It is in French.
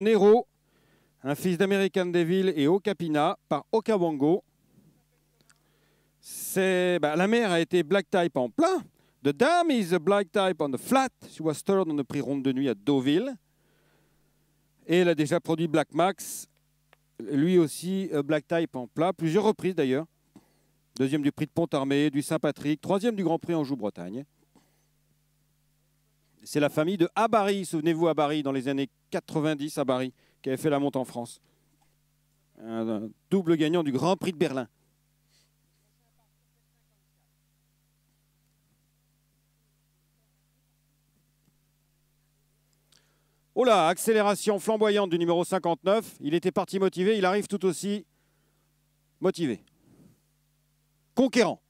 Nero, un fils d'American Devil et Okapina par Okawango. Bah, la mère a été black type en plein. The dam is a black type on the flat. She was third on the prix ronde de nuit à Deauville. Et elle a déjà produit Black Max, lui aussi euh, black type en plat, plusieurs reprises d'ailleurs. Deuxième du prix de Pont-Armé, du Saint-Patrick, troisième du Grand Prix en joue bretagne c'est la famille de Abari, Souvenez-vous, Abari, dans les années 90, Abari, qui avait fait la monte en France. Un double gagnant du Grand Prix de Berlin. Oh là, accélération flamboyante du numéro 59. Il était parti motivé, il arrive tout aussi motivé. Conquérant.